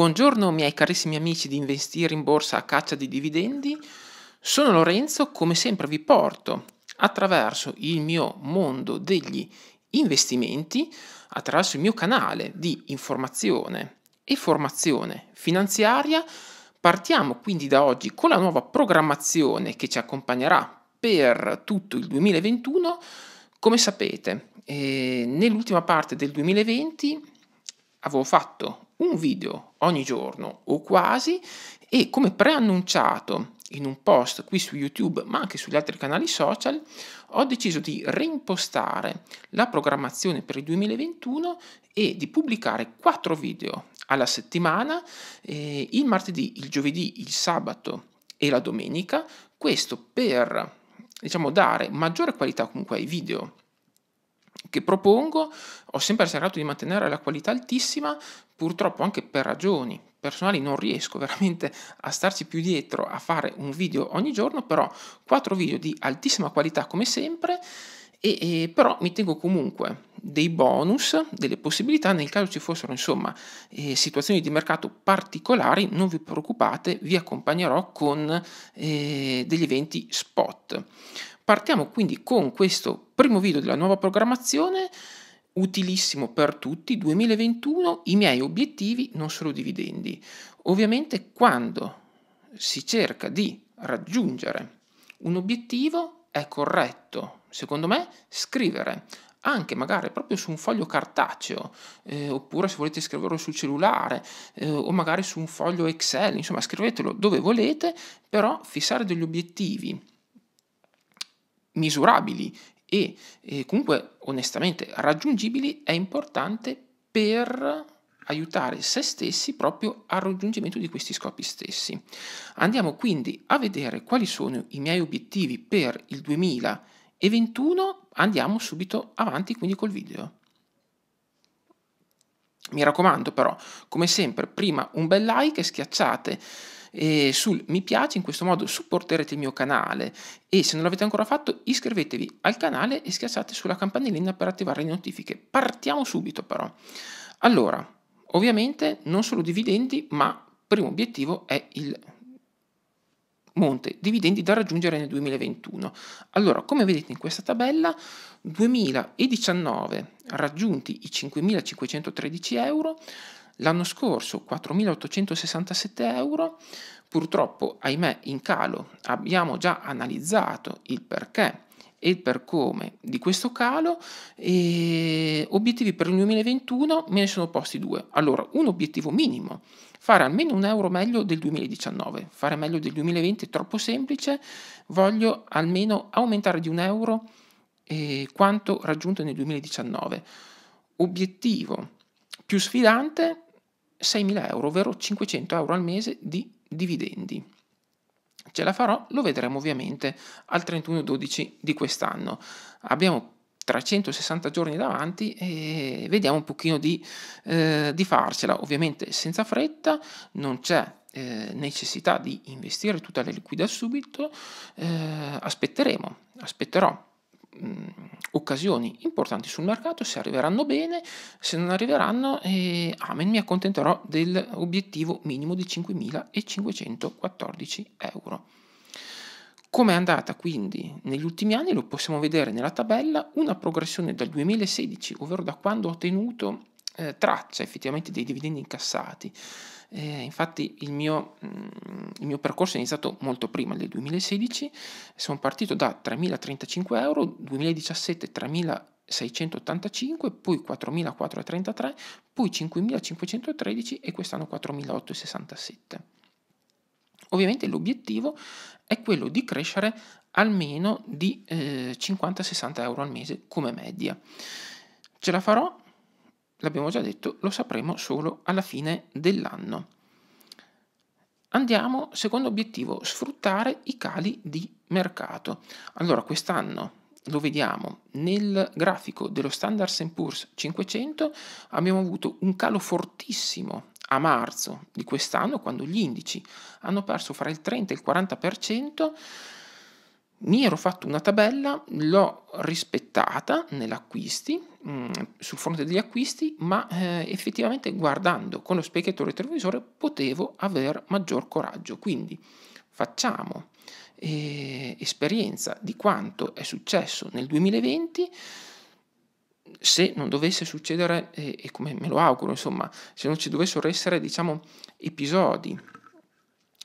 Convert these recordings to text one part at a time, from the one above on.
Buongiorno miei carissimi amici di Investire in Borsa a caccia di dividendi, sono Lorenzo, come sempre vi porto attraverso il mio mondo degli investimenti, attraverso il mio canale di informazione e formazione finanziaria. Partiamo quindi da oggi con la nuova programmazione che ci accompagnerà per tutto il 2021. Come sapete, eh, nell'ultima parte del 2020 avevo fatto un video ogni giorno o quasi e come preannunciato in un post qui su YouTube ma anche sugli altri canali social ho deciso di reimpostare la programmazione per il 2021 e di pubblicare quattro video alla settimana eh, il martedì, il giovedì, il sabato e la domenica questo per diciamo dare maggiore qualità comunque ai video che propongo, ho sempre cercato di mantenere la qualità altissima, purtroppo anche per ragioni personali non riesco veramente a starci più dietro a fare un video ogni giorno, però quattro video di altissima qualità come sempre, e, e però mi tengo comunque dei bonus, delle possibilità nel caso ci fossero insomma eh, situazioni di mercato particolari, non vi preoccupate, vi accompagnerò con eh, degli eventi spot. Partiamo quindi con questo primo video della nuova programmazione, utilissimo per tutti, 2021, i miei obiettivi non solo dividendi. Ovviamente quando si cerca di raggiungere un obiettivo è corretto, secondo me, scrivere anche magari proprio su un foglio cartaceo, eh, oppure se volete scriverlo sul cellulare eh, o magari su un foglio Excel, insomma scrivetelo dove volete, però fissare degli obiettivi misurabili e eh, comunque onestamente raggiungibili è importante per aiutare se stessi proprio al raggiungimento di questi scopi stessi. Andiamo quindi a vedere quali sono i miei obiettivi per il 2021, andiamo subito avanti quindi col video. Mi raccomando però, come sempre, prima un bel like e schiacciate eh, sul mi piace, in questo modo supporterete il mio canale e se non l'avete ancora fatto iscrivetevi al canale e schiacciate sulla campanellina per attivare le notifiche. Partiamo subito però. Allora, ovviamente non solo dividendi, ma primo obiettivo è il monte dividendi da raggiungere nel 2021. Allora, come vedete in questa tabella, 2019 raggiunti i 5.513 euro, L'anno scorso 4.867 euro, purtroppo ahimè in calo, abbiamo già analizzato il perché e il per come di questo calo e obiettivi per il 2021 me ne sono posti due. Allora, un obiettivo minimo, fare almeno un euro meglio del 2019, fare meglio del 2020 è troppo semplice, voglio almeno aumentare di un euro eh, quanto raggiunto nel 2019. Obiettivo più sfidante, 6.000 euro, ovvero 500 euro al mese di dividendi. Ce la farò, lo vedremo ovviamente al 31-12 di quest'anno. Abbiamo 360 giorni davanti e vediamo un pochino di, eh, di farcela, ovviamente senza fretta, non c'è eh, necessità di investire tutta la liquida subito, eh, aspetteremo, aspetterò mh, mm, occasioni importanti sul mercato, se arriveranno bene, se non arriveranno, eh, amen, mi accontenterò dell'obiettivo minimo di 5.514 euro. Come è andata quindi negli ultimi anni lo possiamo vedere nella tabella, una progressione dal 2016, ovvero da quando ho ottenuto eh, traccia effettivamente dei dividendi incassati. Eh, infatti il mio, mm, il mio, percorso è iniziato molto prima del 2016, sono partito da 3.035 euro, 2017 3.685, poi 4.433, poi 5.513 e quest'anno 4.867. Ovviamente l'obiettivo è quello di crescere almeno di eh, 50-60 euro al mese come media. Ce la farò? l'abbiamo già detto, lo sapremo solo alla fine dell'anno. Andiamo, secondo obiettivo, sfruttare i cali di mercato. Allora, quest'anno lo vediamo nel grafico dello Standard Poor's 500, abbiamo avuto un calo fortissimo a marzo di quest'anno, quando gli indici hanno perso fra il 30 e il 40%, mi ero fatto una tabella, l'ho rispettata nell'acquisti, mm, sul fronte degli acquisti, ma eh, effettivamente guardando con lo specchietto retrovisore potevo avere maggior coraggio. Quindi facciamo eh, esperienza di quanto è successo nel 2020 se non dovesse succedere, eh, e come me lo auguro, insomma, se non ci dovessero essere, diciamo, episodi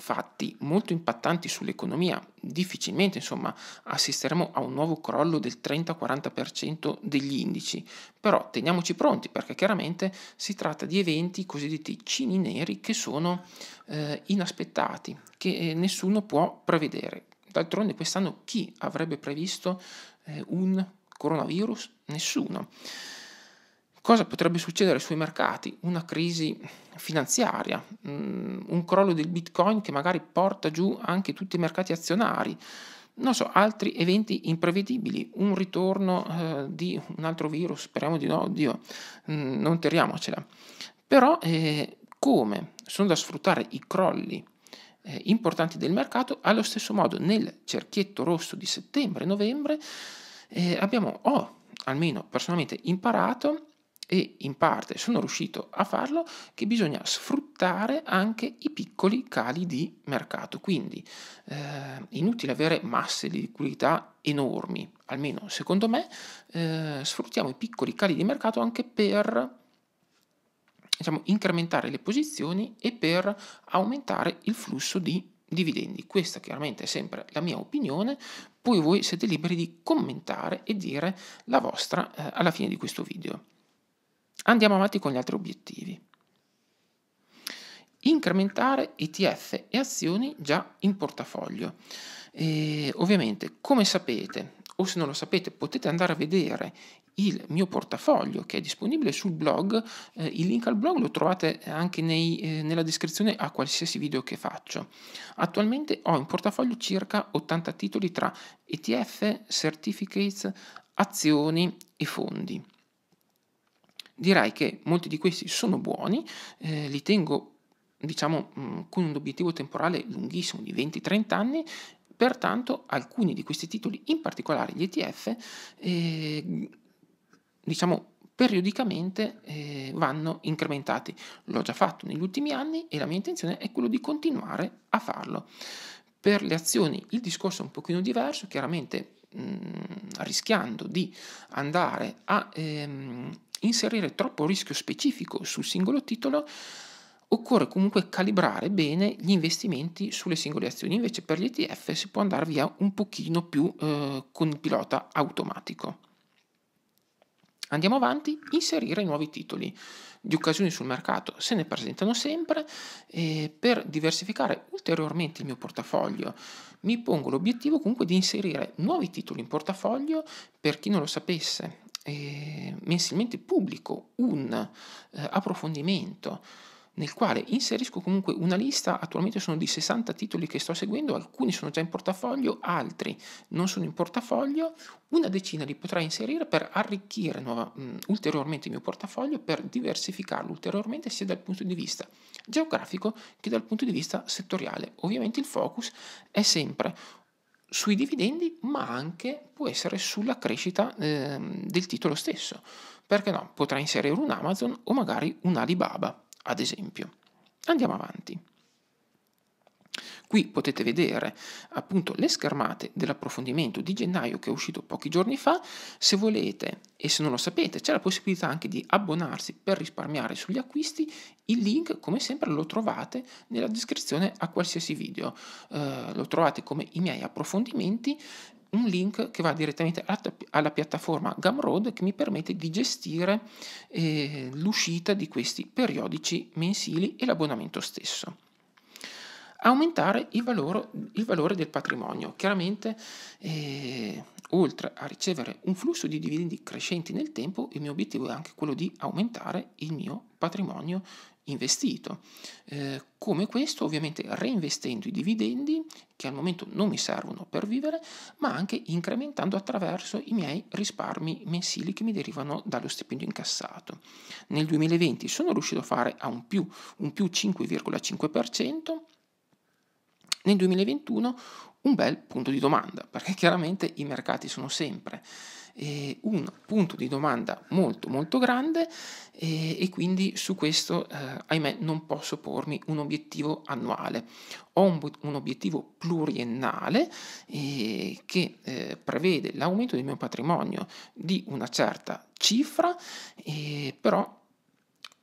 fatti molto impattanti sull'economia, difficilmente insomma, assisteremo a un nuovo crollo del 30-40% degli indici, però teniamoci pronti perché chiaramente si tratta di eventi cosiddetti cini neri che sono eh, inaspettati, che eh, nessuno può prevedere. D'altronde quest'anno chi avrebbe previsto eh, un coronavirus? Nessuno. Cosa potrebbe succedere sui mercati? Una crisi finanziaria, mm, un crollo del bitcoin che magari porta giù anche tutti i mercati azionari, non so, altri eventi imprevedibili, un ritorno eh, di un altro virus, speriamo di no, oddio, mm, non tiriamocela. Però eh, come sono da sfruttare i crolli eh, importanti del mercato, allo stesso modo nel cerchietto rosso di settembre-novembre eh, abbiamo, o oh, almeno personalmente imparato e in parte sono riuscito a farlo, che bisogna sfruttare anche i piccoli cali di mercato. Quindi eh, inutile avere masse di liquidità enormi, almeno secondo me eh, sfruttiamo i piccoli cali di mercato anche per diciamo, incrementare le posizioni e per aumentare il flusso di dividendi. Questa chiaramente è sempre la mia opinione, poi voi siete liberi di commentare e dire la vostra eh, alla fine di questo video. Andiamo avanti con gli altri obiettivi. Incrementare ETF e azioni già in portafoglio. E ovviamente, come sapete, o se non lo sapete, potete andare a vedere il mio portafoglio che è disponibile sul blog. Eh, il link al blog lo trovate anche nei, eh, nella descrizione a qualsiasi video che faccio. Attualmente ho in portafoglio circa 80 titoli tra ETF, certificates, azioni e fondi. Direi che molti di questi sono buoni, eh, li tengo diciamo mm, con un obiettivo temporale lunghissimo di 20-30 anni, pertanto alcuni di questi titoli, in particolare gli ETF, eh, diciamo periodicamente eh, vanno incrementati. L'ho già fatto negli ultimi anni e la mia intenzione è quella di continuare a farlo. Per le azioni il discorso è un pochino diverso, chiaramente mh, mm, rischiando di andare a ehm, inserire troppo rischio specifico sul singolo titolo, occorre comunque calibrare bene gli investimenti sulle singole azioni. Invece per gli ETF si può andare via un pochino più eh, con il pilota automatico. Andiamo avanti, inserire nuovi titoli. Di occasioni sul mercato se ne presentano sempre e per diversificare ulteriormente il mio portafoglio mi pongo l'obiettivo comunque di inserire nuovi titoli in portafoglio. Per chi non lo sapesse, eh, mensilmente pubblico un eh, approfondimento nel quale inserisco comunque una lista, attualmente sono di 60 titoli che sto seguendo, alcuni sono già in portafoglio, altri non sono in portafoglio, una decina li potrò inserire per arricchire nuova, mh, mm, ulteriormente il mio portafoglio, per diversificarlo ulteriormente sia dal punto di vista geografico che dal punto di vista settoriale. Ovviamente il focus è sempre sui dividendi, ma anche può essere sulla crescita eh, del titolo stesso. Perché no? Potrà inserire un Amazon o magari un Alibaba, ad esempio. Andiamo avanti. Qui potete vedere appunto le schermate dell'approfondimento di gennaio che è uscito pochi giorni fa. Se volete e se non lo sapete c'è la possibilità anche di abbonarsi per risparmiare sugli acquisti. Il link come sempre lo trovate nella descrizione a qualsiasi video. Eh, lo trovate come i miei approfondimenti un link che va direttamente alla piattaforma Gumroad che mi permette di gestire eh, l'uscita di questi periodici mensili e l'abbonamento stesso aumentare il, valore, il valore del patrimonio. Chiaramente, eh, oltre a ricevere un flusso di dividendi crescenti nel tempo, il mio obiettivo è anche quello di aumentare il mio patrimonio investito. Eh, come questo, ovviamente reinvestendo i dividendi che al momento non mi servono per vivere, ma anche incrementando attraverso i miei risparmi mensili che mi derivano dallo stipendio incassato. Nel 2020 sono riuscito a fare a un più, un più 5,5% nel 2021 un bel punto di domanda, perché chiaramente i mercati sono sempre eh, un punto di domanda molto molto grande eh, e quindi su questo, eh, ahimè, non posso pormi un obiettivo annuale. Ho un, un obiettivo pluriennale eh, che eh, prevede l'aumento del mio patrimonio di una certa cifra, eh, però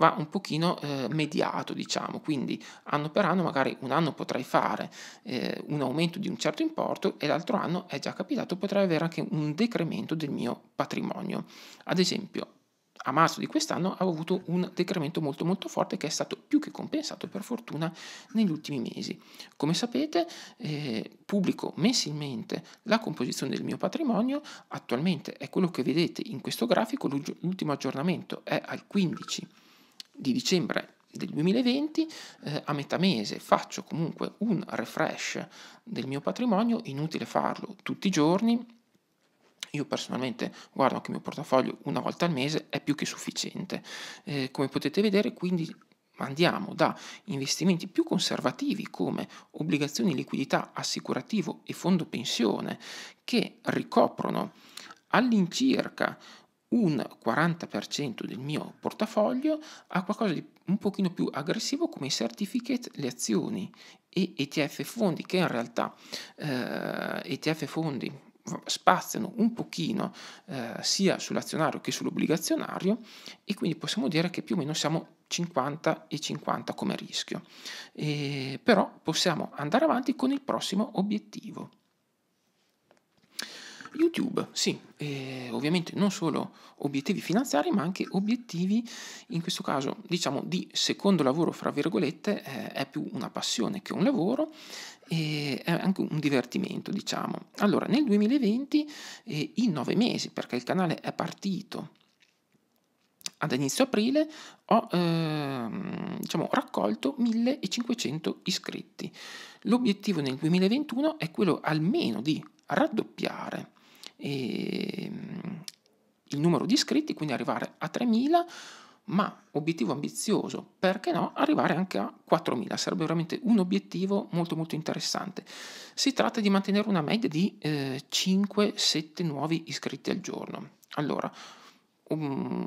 va un pochino eh, mediato, diciamo, quindi anno per anno magari un anno potrai fare eh, un aumento di un certo importo e l'altro anno è già capitato potrei avere anche un decremento del mio patrimonio. Ad esempio, a marzo di quest'anno avevo avuto un decremento molto molto forte che è stato più che compensato per fortuna negli ultimi mesi. Come sapete eh, pubblico mensilmente la composizione del mio patrimonio, attualmente è quello che vedete in questo grafico, l'ultimo aggiornamento è al 15 di dicembre del 2020, eh, a metà mese faccio comunque un refresh del mio patrimonio, inutile farlo tutti i giorni. Io personalmente guardo anche il mio portafoglio una volta al mese, è più che sufficiente. Eh, come potete vedere, quindi andiamo da investimenti più conservativi come obbligazioni liquidità assicurativo e fondo pensione che ricoprono all'incirca un 40% del mio portafoglio a qualcosa di un pochino più aggressivo come i certificate, le azioni e ETF fondi che in realtà eh, ETF fondi spaziano un pochino eh, sia sull'azionario che sull'obbligazionario e quindi possiamo dire che più o meno siamo 50 e 50 come rischio. E, eh, però possiamo andare avanti con il prossimo obiettivo. YouTube, sì, eh, ovviamente non solo obiettivi finanziari, ma anche obiettivi, in questo caso, diciamo, di secondo lavoro, fra virgolette, eh, è più una passione che un lavoro e è anche un divertimento, diciamo. Allora, nel 2020, eh, in nove mesi, perché il canale è partito ad inizio aprile ho ehm, diciamo, raccolto 1500 iscritti. L'obiettivo nel 2021 è quello almeno di raddoppiare Ehm, il numero di iscritti, quindi arrivare a 3.000, ma obiettivo ambizioso, perché no, arrivare anche a 4.000, sarebbe veramente un obiettivo molto molto interessante. Si tratta di mantenere una media di eh, 5-7 nuovi iscritti al giorno. Allora, un,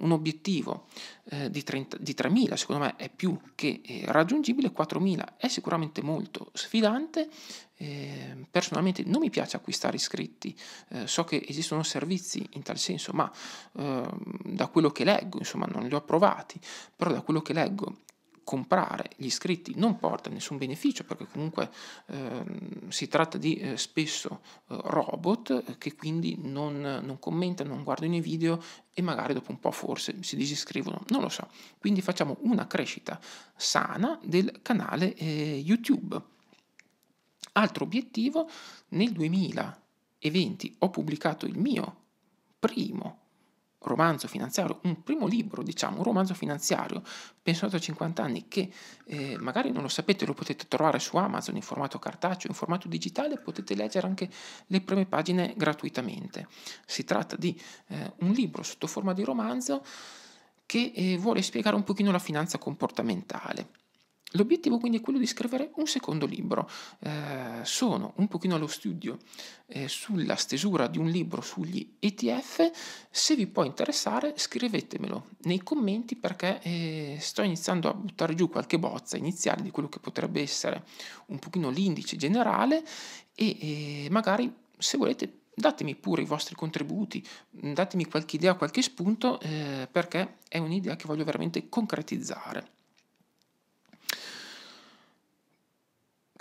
un obiettivo eh, di, 30, di 3.000, secondo me è più che eh, raggiungibile, 4.000 è sicuramente molto sfidante, eh, personalmente non mi piace acquistare iscritti, eh, so che esistono servizi in tal senso, ma ehm, da quello che leggo, insomma non li ho provati, però da quello che leggo comprare gli iscritti non porta nessun beneficio perché comunque ehm, si tratta di eh, spesso eh, robot eh, che quindi non, non, commentano, non guardano i video e magari dopo un po' forse si disiscrivono, non lo so. Quindi facciamo una crescita sana del canale eh, YouTube. Altro obiettivo, nel 2020 ho pubblicato il mio primo romanzo finanziario, un primo libro, diciamo, un romanzo finanziario pensato a 50 anni che eh, magari non lo sapete, lo potete trovare su Amazon in formato cartaceo, in formato digitale, potete leggere anche le prime pagine gratuitamente. Si tratta di eh, un libro sotto forma di romanzo che eh, vuole spiegare un pochino la finanza comportamentale. L'obiettivo quindi è quello di scrivere un secondo libro. Eh, sono un pochino allo studio eh, sulla stesura di un libro sugli ETF. Se vi può interessare scrivetemelo nei commenti perché eh, sto iniziando a buttare giù qualche bozza iniziale di quello che potrebbe essere un pochino l'indice generale e eh, magari se volete datemi pure i vostri contributi, datemi qualche idea, qualche spunto eh, perché è un'idea che voglio veramente concretizzare.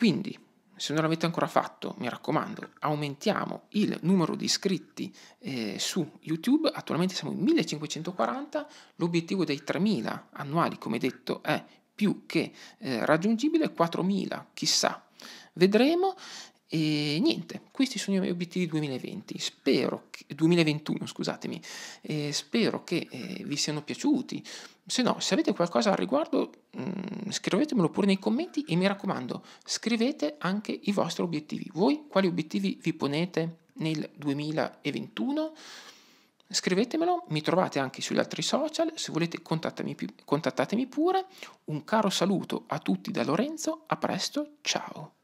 Quindi, se non l'avete ancora fatto, mi raccomando, aumentiamo il numero di iscritti eh, su YouTube, attualmente siamo in 1540, l'obiettivo dei 3000 annuali, come detto, è più che eh, raggiungibile, 4000, chissà, vedremo. E niente, questi sono i miei obiettivi 2020, spero che, 2021, scusatemi, eh, spero che eh, vi siano piaciuti. Se no, se avete qualcosa al riguardo, mh, mm, scrivetemelo pure nei commenti e mi raccomando, scrivete anche i vostri obiettivi. Voi quali obiettivi vi ponete nel 2021? Scrivetemelo, mi trovate anche sugli altri social, se volete contattatemi pure. Un caro saluto a tutti da Lorenzo, a presto, ciao!